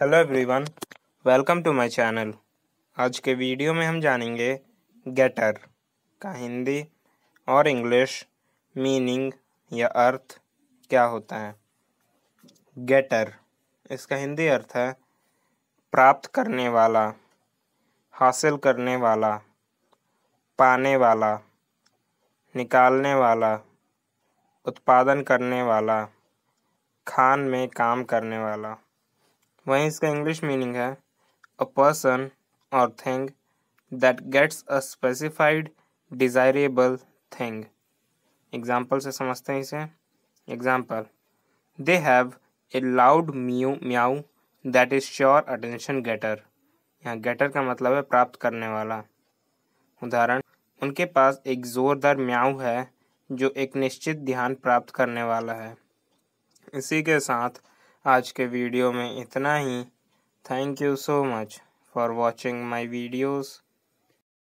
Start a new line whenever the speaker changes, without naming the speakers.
hello everyone welcome to my channel आज के video में हम जानेंगे गेटर का हिंदी और इंग्लिश मीनिंग या अर्थ क्या होता है गेटर इसका हिंदी अर्थ है प्राप्त करने वाला हासिल करने वाला पाने वाला निकालने वाला उत्पादन करने वाला खान में काम करने वाला वहीं इसका इंग्लिश मीनिंग है a person or thing that gets a specified desirable thing example से समझते हैं इसे example they have a loud mew meow that is sure attention getter यहाँ गेटर का मतलब है प्राप्त करने वाला उदाहरण उनके पास एक ज़ोरदार म्याऊ है जो एक निश्चित ध्यान प्राप्त करने वाला है इसी के साथ आज के वीडियो में इतना ही thank you so much for watching my videos